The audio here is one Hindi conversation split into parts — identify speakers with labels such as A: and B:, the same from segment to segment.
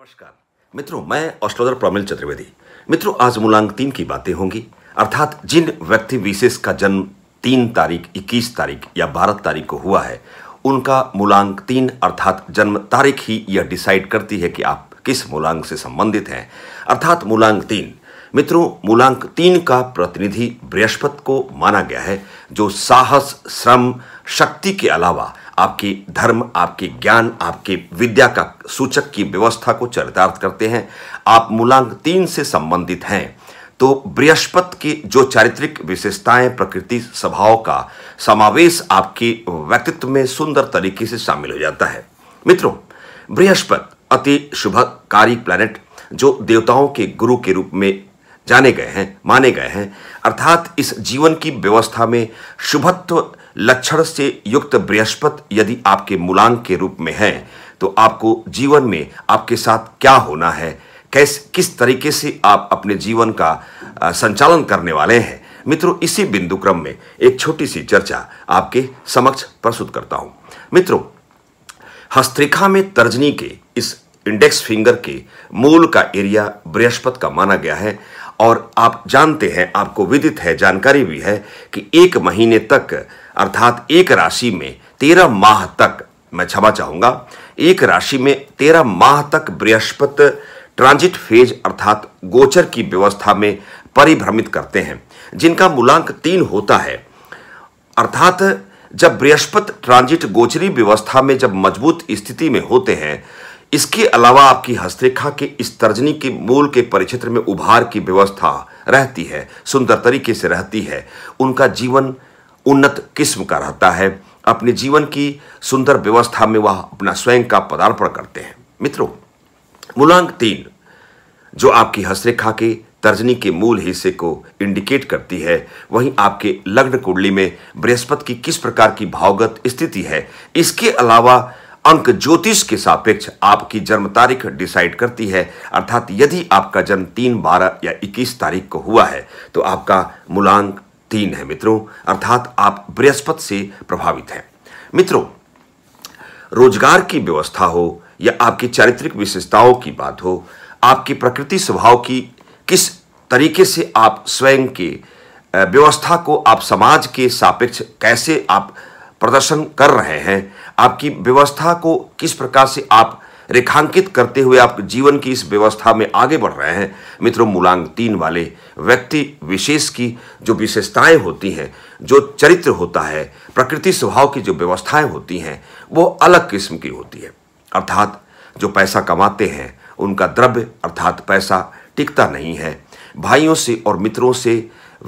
A: नमस्कार मित्रों मैं ऑस्ट्रोलर प्रमिल चतुर्वेदी मित्रों आज मूलांक तीन की बातें होंगी अर्थात जिन व्यक्ति विशेष का जन्म तीन तारीख इक्कीस तारीख या बारह तारीख को हुआ है उनका मूलांक तीन अर्थात जन्म तारीख ही यह डिसाइड करती है कि आप किस मूलांक से संबंधित हैं अर्थात मूलांक तीन मित्रों मूलांक तीन का प्रतिनिधि बृहस्पति को माना गया है जो साहस श्रम शक्ति के अलावा आपके धर्म आपके ज्ञान आपके विद्या का सूचक की व्यवस्था को चरितार्थ करते हैं आप मूलांक तीन से संबंधित हैं तो बृहस्पत की जो चारित्रिक विशेषताएं प्रकृति स्वभाव का समावेश आपके व्यक्तित्व में सुंदर तरीके से शामिल हो जाता है मित्रों बृहस्पत अति शुभकारी प्लैनेट जो देवताओं के गुरु के रूप में जाने गए हैं माने गए हैं अर्थात इस जीवन की व्यवस्था में शुभत्व लक्षण से युक्त बृहस्पति यदि आपके मूलांक के रूप में है तो आपको जीवन में आपके साथ क्या होना है कैस किस तरीके से आप अपने जीवन का संचालन करने वाले हैं मित्रों इसी बिंदु क्रम में एक छोटी सी चर्चा आपके समक्ष प्रस्तुत करता हूं मित्रों हस्तरेखा में तर्जनी के इस इंडेक्स फिंगर के मूल का एरिया बृहस्पति का माना गया है और आप जानते हैं आपको विदित है जानकारी भी है कि एक महीने तक अर्थात एक राशि में तेरह माह तक मैं क्षमा चाहूंगा एक राशि में तेरह माह तक बृहस्पति ट्रांजिट फेज अर्थात गोचर की व्यवस्था में परिभ्रमित करते हैं जिनका मूलांक तीन होता है अर्थात जब बृहस्पति ट्रांजिट गोचरी व्यवस्था में जब मजबूत स्थिति में होते हैं इसके अलावा आपकी हस्तरेखा के इस तर्जनी के मूल के परिक्षेत्र में उभार की व्यवस्था रहती है सुंदर तरीके से रहती है उनका जीवन उन्नत किस्म का रहता है अपने जीवन की सुंदर व्यवस्था में वह अपना स्वयं का पदार्पण करते हैं मित्रों मूलांक तीन जो आपकी हस्तरेखा के तर्जनी के मूल हिस्से को इंडिकेट करती है वहीं आपके लग्न कुंडली में बृहस्पति की किस प्रकार की भावगत स्थिति है इसके अलावा अंक ज्योतिष के सापेक्ष आपकी जन्म तारीख डिसाइड करती है अर्थात यदि आपका जन्म तीन बारह या इक्कीस तारीख को हुआ है तो आपका मूलांक तीन है मित्रों अर्थात आप बृहस्पति से प्रभावित हैं मित्रों रोजगार की व्यवस्था हो या आपकी चारित्रिक विशेषताओं की बात हो आपकी प्रकृति स्वभाव की किस तरीके से आप स्वयं के व्यवस्था को आप समाज के सापेक्ष कैसे आप प्रदर्शन कर रहे हैं आपकी व्यवस्था को किस प्रकार से आप रेखांकित करते हुए आप जीवन की इस व्यवस्था में आगे बढ़ रहे हैं मित्रों मूलांक तीन वाले व्यक्ति विशेष की जो विशेषताएं होती हैं जो चरित्र होता है प्रकृति स्वभाव की जो व्यवस्थाएं होती हैं वो अलग किस्म की होती है अर्थात जो पैसा कमाते हैं उनका द्रव्य अर्थात पैसा टिकता नहीं है भाइयों से और मित्रों से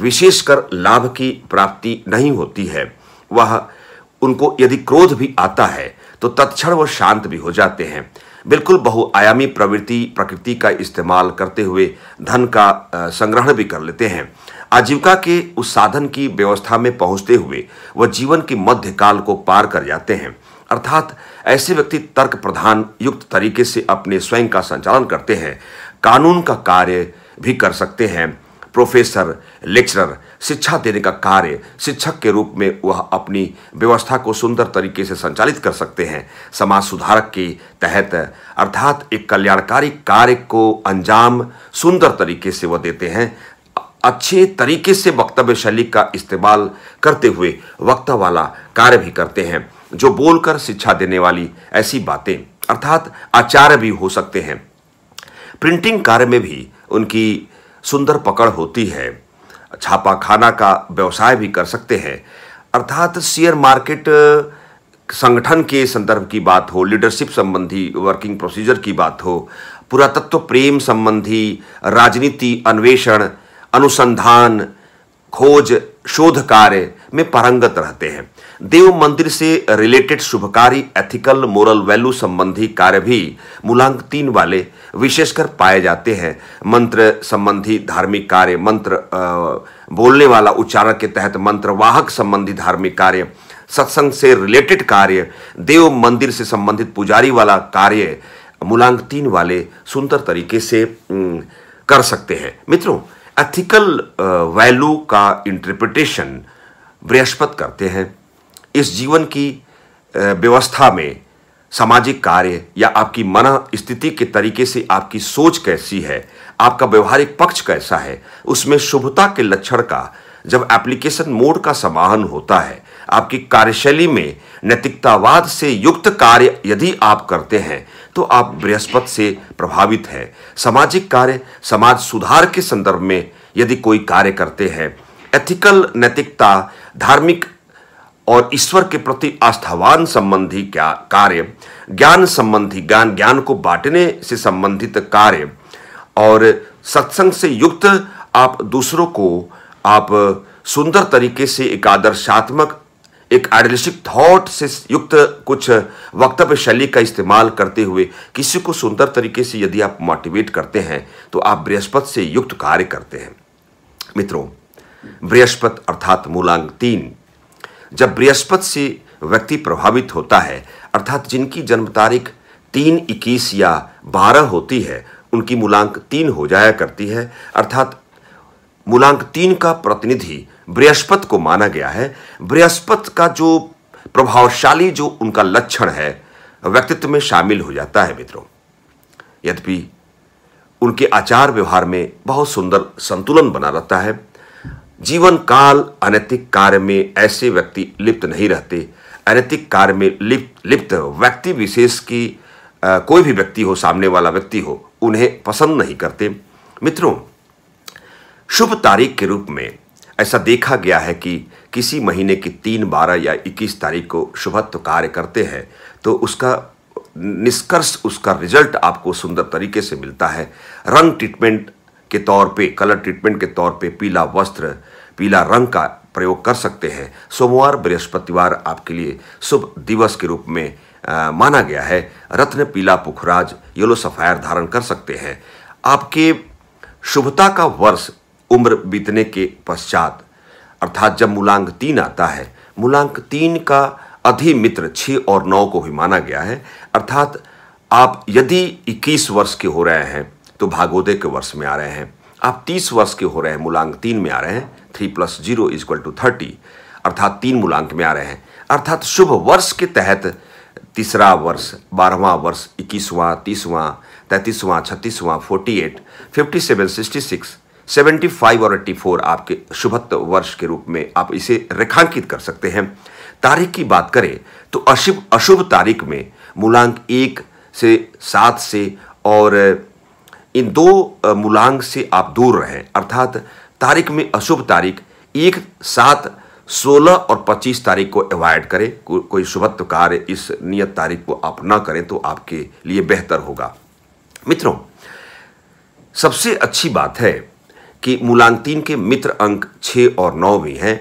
A: विशेषकर लाभ की प्राप्ति नहीं होती है वह उनको यदि क्रोध भी आता है तो तत्क्षण वह शांत भी हो जाते हैं बिल्कुल बहुआयामी प्रवृत्ति प्रकृति का इस्तेमाल करते हुए धन का संग्रहण भी कर लेते हैं आजीविका के उस साधन की व्यवस्था में पहुंचते हुए वह जीवन के मध्यकाल को पार कर जाते हैं अर्थात ऐसे व्यक्ति तर्क प्रधान युक्त तरीके से अपने स्वयं का संचालन करते हैं कानून का कार्य भी कर सकते हैं प्रोफेसर लेक्चरर शिक्षा देने का कार्य शिक्षक के रूप में वह अपनी व्यवस्था को सुंदर तरीके से संचालित कर सकते हैं समाज सुधारक के तहत अर्थात एक कल्याणकारी कार्य को अंजाम सुंदर तरीके से वह देते हैं अच्छे तरीके से वक्तव्य शैली का इस्तेमाल करते हुए वक्ता वाला कार्य भी करते हैं जो बोलकर शिक्षा देने वाली ऐसी बातें अर्थात आचार्य भी हो सकते हैं प्रिंटिंग कार्य में भी उनकी सुंदर पकड़ होती है छापा खाना का व्यवसाय भी कर सकते हैं अर्थात शेयर मार्केट संगठन के संदर्भ की बात हो लीडरशिप संबंधी वर्किंग प्रोसीजर की बात हो पुरातत्व प्रेम संबंधी राजनीति अन्वेषण अनुसंधान खोज शोध कार्य में परंगत रहते हैं देव मंदिर से रिलेटेड शुभकारी एथिकल मोरल वैल्यू संबंधी कार्य भी मूलांक तीन वाले विशेषकर पाए जाते हैं मंत्र संबंधी धार्मिक कार्य मंत्र बोलने वाला उच्चारण के तहत मंत्र वाहक संबंधी धार्मिक कार्य सत्संग से रिलेटेड कार्य देव मंदिर से संबंधित पुजारी वाला कार्य मूलांक तीन वाले सुंदर तरीके से कर सकते हैं मित्रों एथिकल वैल्यू uh, का इंटरप्रिटेशन बृहस्पत करते हैं इस जीवन की uh, व्यवस्था में सामाजिक कार्य या आपकी मन स्थिति के तरीके से आपकी सोच कैसी है आपका व्यवहारिक पक्ष कैसा है उसमें शुभता के लक्षण का जब एप्लीकेशन मोड का समाहन होता है आपकी कार्यशैली में नैतिकतावाद से युक्त कार्य यदि आप करते हैं तो आप बृहस्पति से प्रभावित हैं सामाजिक कार्य समाज सुधार के संदर्भ में यदि कोई कार्य करते हैं एथिकल नैतिकता धार्मिक और ईश्वर के प्रति आस्थावान संबंधी क्या कार्य ज्ञान संबंधी ज्ञान ज्ञान को बांटने से संबंधित कार्य और सत्संग से युक्त आप दूसरों को आप सुंदर तरीके से एक आदर्शात्मक एक आइडलिस्टिक थॉट से युक्त कुछ वक्तव्य शैली का इस्तेमाल करते हुए किसी को सुंदर तरीके से यदि आप मोटिवेट करते हैं तो आप बृहस्पति से युक्त कार्य करते हैं मित्रों बृहस्पति अर्थात मूलांक तीन जब बृहस्पति से व्यक्ति प्रभावित होता है अर्थात जिनकी जन्म तारीख तीन इक्कीस या बारह होती है उनकी मूलांक तीन हो जाया करती है अर्थात मूलांक तीन का प्रतिनिधि बृहस्पत को माना गया है बृहस्पत का जो प्रभावशाली जो उनका लक्षण है व्यक्तित्व में शामिल हो जाता है मित्रों यद्यपि उनके आचार व्यवहार में बहुत सुंदर संतुलन बना रहता है जीवन काल अनैतिक कार्य में ऐसे व्यक्ति लिप्त नहीं रहते अनैतिक कार्य में लिप्त लिप्त व्यक्ति विशेष की आ, कोई भी व्यक्ति हो सामने वाला व्यक्ति हो उन्हें पसंद नहीं करते मित्रों शुभ तारीख के रूप में ऐसा देखा गया है कि किसी महीने की तीन बारह या इक्कीस तारीख को शुभत्व कार्य करते हैं तो उसका निष्कर्ष उसका रिजल्ट आपको सुंदर तरीके से मिलता है रंग ट्रीटमेंट के तौर पे कलर ट्रीटमेंट के तौर पे पीला वस्त्र पीला रंग का प्रयोग कर सकते हैं सोमवार बृहस्पतिवार आपके लिए शुभ दिवस के रूप में आ, माना गया है रत्न पीला पुखराज येलो सफायर धारण कर सकते हैं आपके शुभता का वर्ष उम्र बीतने के पश्चात अर्थात जब मूलांक तीन आता है मूलांक तीन का अधिमित्र छः और नौ को भी माना गया है अर्थात आप यदि 21 वर्ष के हो रहे हैं तो भागोदय के वर्ष में आ रहे हैं आप 30 वर्ष के हो रहे हैं मूलांक तीन में आ रहे हैं three plus zero is equal to thirty अर्थात तीन मूलांक में आ रहे हैं अर्थात शुभ वर्ष के तहत तीसरा वर्ष बारहवा वर्ष इक्कीसवां तीसवां तैंतीसवां छत्तीसवां forty eight fifty seven sixty six seventy five और एट्टी फोर आपके शुभत्व वर्ष के रूप में आप इसे रेखांकित कर सकते हैं तारीख की बात करें तो अशुभ अशुभ तारीख में मूलांक एक से सात से और इन दो मूलांक से आप दूर रहें अर्थात तारीख में अशुभ तारीख एक सात सोलह और पच्चीस तारीख को अवॉइड करें को, कोई शुभत्व कार्य इस नियत तारीख को आप ना करें तो आपके लिए बेहतर होगा मित्रों सबसे अच्छी बात है कि मूलांतीन के मित्र अंक छः और नौ भी हैं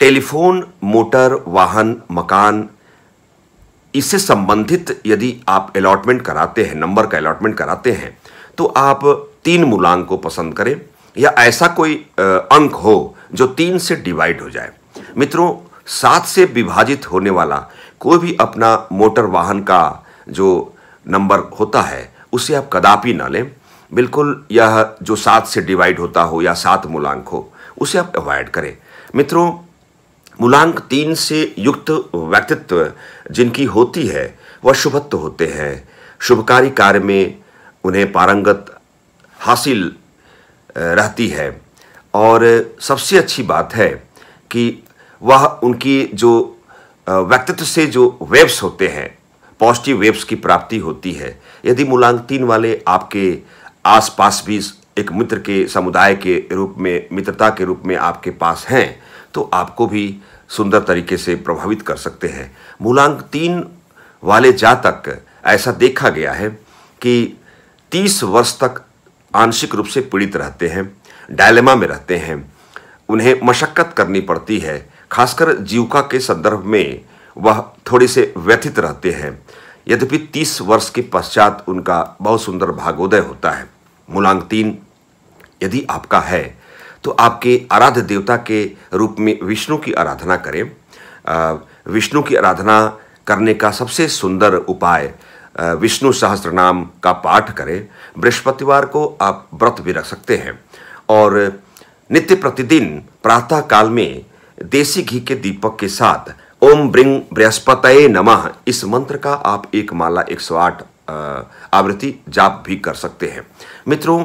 A: टेलीफोन मोटर वाहन मकान इससे संबंधित यदि आप अलॉटमेंट कराते हैं नंबर का अलॉटमेंट कराते हैं तो आप तीन मूलांक को पसंद करें या ऐसा कोई अंक हो जो तीन से डिवाइड हो जाए मित्रों सात से विभाजित होने वाला कोई भी अपना मोटर वाहन का जो नंबर होता है उसे आप कदापि ना लें बिल्कुल यह जो सात से डिवाइड होता हो या सात मूलांक हो उसे आप अवॉइड करें मित्रों मूलांक तीन से युक्त व्यक्तित्व जिनकी होती है वह शुभत्व होते हैं शुभकारी कार्य में उन्हें पारंगत हासिल रहती है और सबसे अच्छी बात है कि वह उनकी जो व्यक्तित्व से जो वेव्स होते हैं पॉजिटिव वेव्स की प्राप्ति होती है यदि मूलांक तीन वाले आपके आसपास भी एक मित्र के समुदाय के रूप में मित्रता के रूप में आपके पास हैं तो आपको भी सुंदर तरीके से प्रभावित कर सकते हैं मूलांक तीन वाले जातक ऐसा देखा गया है कि तीस वर्ष तक आंशिक रूप से पीड़ित रहते हैं डायलेमा में रहते हैं उन्हें मशक्क़त करनी पड़ती है खासकर जीविका के संदर्भ में वह थोड़े से व्यथित रहते हैं यद्यपि तीस वर्ष के पश्चात उनका बहुत सुंदर भागोदय होता है मूलांक तीन यदि आपका है तो आपके आराध्य देवता के रूप में विष्णु की आराधना करें विष्णु की आराधना करने का सबसे सुंदर उपाय विष्णु सहस्त्र नाम का पाठ करें बृहस्पतिवार को आप व्रत भी रख सकते हैं और नित्य प्रतिदिन प्रातः काल में देसी घी के दीपक के साथ ओम ब्रिंग बृहस्पत नमः इस मंत्र का आप एक माला 108 आवृत्ति जाप भी कर सकते हैं मित्रों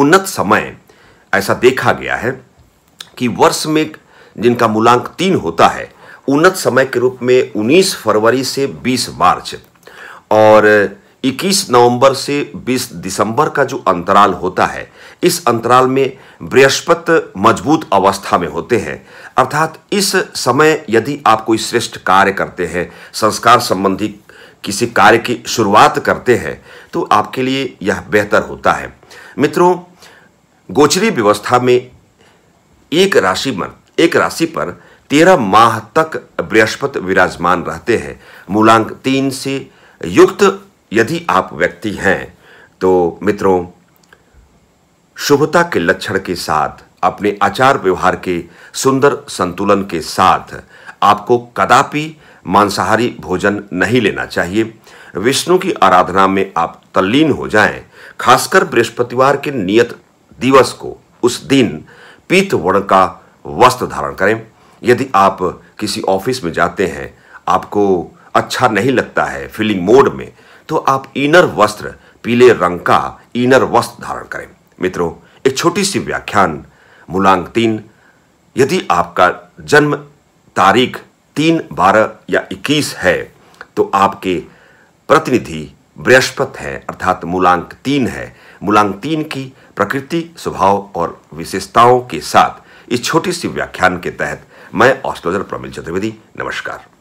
A: उन्नत समय ऐसा देखा गया है कि वर्ष में जिनका मूलांक तीन होता है उन्नत समय के रूप में 19 फरवरी से 20 मार्च और 21 नवंबर से 20 दिसंबर का जो अंतराल होता है इस अंतराल में बृहस्पति मजबूत अवस्था में होते हैं अर्थात इस समय यदि आप कोई श्रेष्ठ कार्य करते हैं संस्कार संबंधी किसी कार्य की शुरुआत करते हैं तो आपके लिए यह बेहतर होता है मित्रों गोचरी व्यवस्था में एक राशि पर एक राशि पर तेरह माह तक बृहस्पति विराजमान रहते हैं मूलांक तीन से युक्त यदि आप व्यक्ति हैं तो मित्रों शुभता के लक्षण के साथ अपने आचार व्यवहार के सुंदर संतुलन के साथ आपको कदापि मांसाहारी भोजन नहीं लेना चाहिए विष्णु की आराधना में आप तल्लीन हो जाएं, खासकर बृहस्पतिवार के नियत दिवस को उस दिन पीत वर्ण का वस्त्र धारण करें यदि आप किसी ऑफिस में जाते हैं आपको अच्छा नहीं लगता है फीलिंग मोड में तो आप इनर वस्त्र पीले रंग का इनर वस्त्र धारण करें मित्रों एक छोटी सी व्याख्यान मूलांक तीन यदि आपका जन्म तारीख तीन बारह या इक्कीस है तो आपके प्रतिनिधि बृहस्पति है अर्थात मूलांक तीन है मूलांक तीन की प्रकृति स्वभाव और विशेषताओं के साथ इस छोटी सी व्याख्यान के तहत मैं ऑस्ट्रोलॉजर प्रमिल चतुर्वेदी नमस्कार